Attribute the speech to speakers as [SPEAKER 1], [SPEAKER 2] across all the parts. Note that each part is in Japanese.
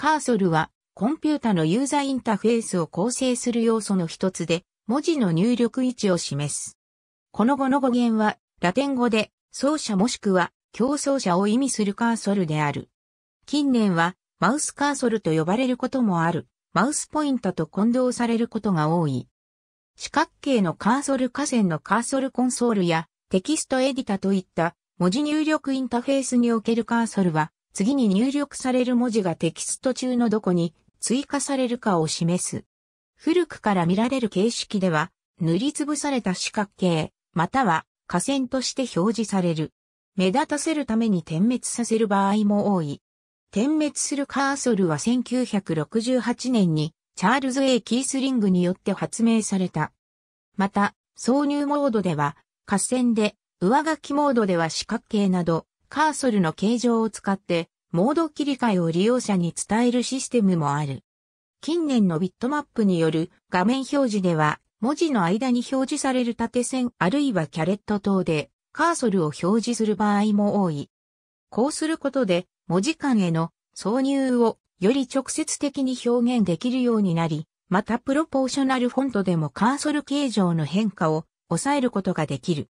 [SPEAKER 1] カーソルはコンピュータのユーザーインターフェースを構成する要素の一つで、文字の入力位置を示す。この後の語源は、ラテン語で、走者もしくは、競争者を意味するカーソルである。近年は、マウスカーソルと呼ばれることもある、マウスポイントと混同されることが多い。四角形のカーソル下線のカーソルコンソールや、テキストエディタといった文字入力インターフェースにおけるカーソルは、次に入力される文字がテキスト中のどこに追加されるかを示す。古くから見られる形式では、塗りつぶされた四角形、または下線として表示される。目立たせるために点滅させる場合も多い。点滅するカーソルは1968年にチャールズ・ A・ キースリングによって発明された。また、挿入モードでは、下線で、上書きモードでは四角形など、カーソルの形状を使って、モード切り替えを利用者に伝えるシステムもある。近年のビットマップによる画面表示では、文字の間に表示される縦線あるいはキャレット等でカーソルを表示する場合も多い。こうすることで、文字間への挿入をより直接的に表現できるようになり、またプロポーショナルフォントでもカーソル形状の変化を抑えることができる。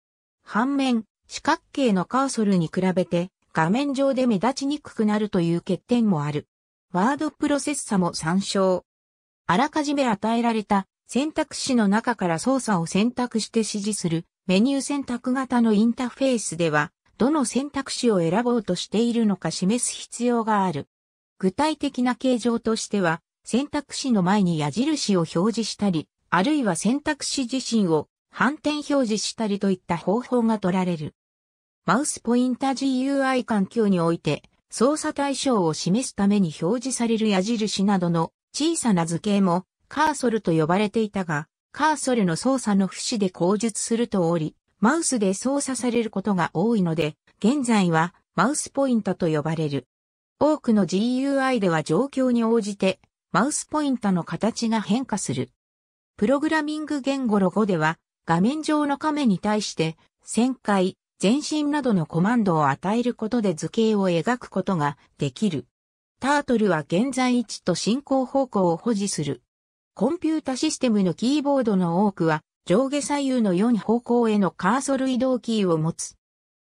[SPEAKER 1] 反面、四角形のカーソルに比べて画面上で目立ちにくくなるという欠点もある。ワードプロセッサも参照。あらかじめ与えられた選択肢の中から操作を選択して指示するメニュー選択型のインターフェースでは、どの選択肢を選ぼうとしているのか示す必要がある。具体的な形状としては、選択肢の前に矢印を表示したり、あるいは選択肢自身を反転表示したりといった方法が取られる。マウスポインタ GUI 環境において、操作対象を示すために表示される矢印などの小さな図形もカーソルと呼ばれていたが、カーソルの操作の不死で口述するとおり、マウスで操作されることが多いので、現在はマウスポインタと呼ばれる。多くの GUI では状況に応じてマウスポインタの形が変化する。プログラミング言語ロゴでは画面上の亀に対して、旋回、前進などのコマンドを与えることで図形を描くことができる。タートルは現在位置と進行方向を保持する。コンピュータシステムのキーボードの多くは上下左右の4方向へのカーソル移動キーを持つ。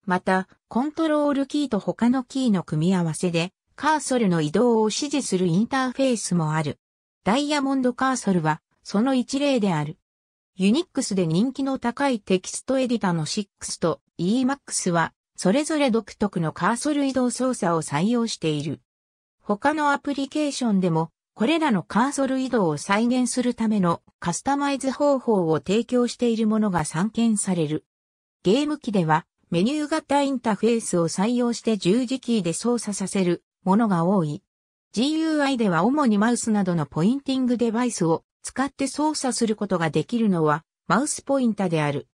[SPEAKER 1] また、コントロールキーと他のキーの組み合わせでカーソルの移動を指示するインターフェースもある。ダイヤモンドカーソルはその一例である。ユニックスで人気の高いテキストエディタの6と e m a x は、それぞれ独特のカーソル移動操作を採用している。他のアプリケーションでも、これらのカーソル移動を再現するためのカスタマイズ方法を提供しているものが散見される。ゲーム機では、メニュー型インターフェースを採用して十字キーで操作させるものが多い。GUI では主にマウスなどのポインティングデバイスを使って操作することができるのはマウスポインタである。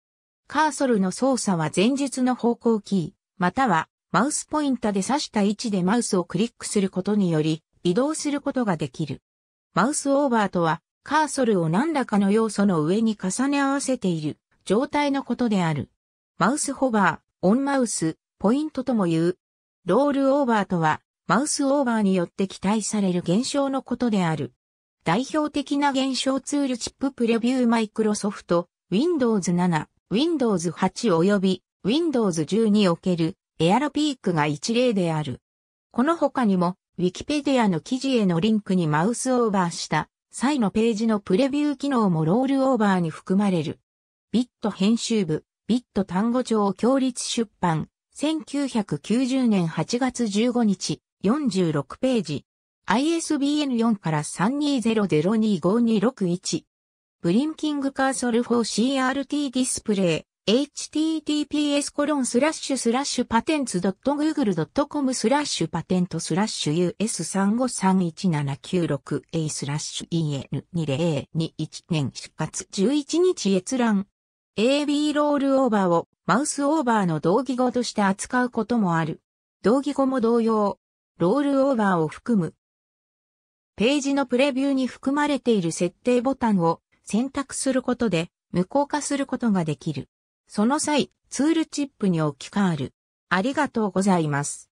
[SPEAKER 1] カーソルの操作は前述の方向キー、またはマウスポインタで指した位置でマウスをクリックすることにより移動することができる。マウスオーバーとはカーソルを何らかの要素の上に重ね合わせている状態のことである。マウスホバー、オンマウス、ポイントとも言う。ロールオーバーとはマウスオーバーによって期待される現象のことである。代表的な現象ツールチッププレビューマイクロソフト、Windows 7、Windows 8及び Windows 10におけるエアロピークが一例である。この他にも、Wikipedia の記事へのリンクにマウスオーバーした際のページのプレビュー機能もロールオーバーに含まれる。ビット編集部、ビット単語帳強立出版、1990年8月15日、46ページ。ISBN 4から3 2 0 0 2 5 2 6 1ブリンキングカーソル 4CRT ディスプレイ。https コロンスラッシュスラッシュパテンツ .google.com スラッシュパテントスラッシュ u s 3 5 3 1 7 9 6 A スラッシュ EN2021 年出発11日閲覧 AB ロールオーバーをマウスオーバーの同義語として扱うこともある。同義語も同様、ロールオーバーを含むページのプレビューに含まれている設定ボタンを選択することで無効化することができる。その際、ツールチップに置き換わる。ありがとうございます。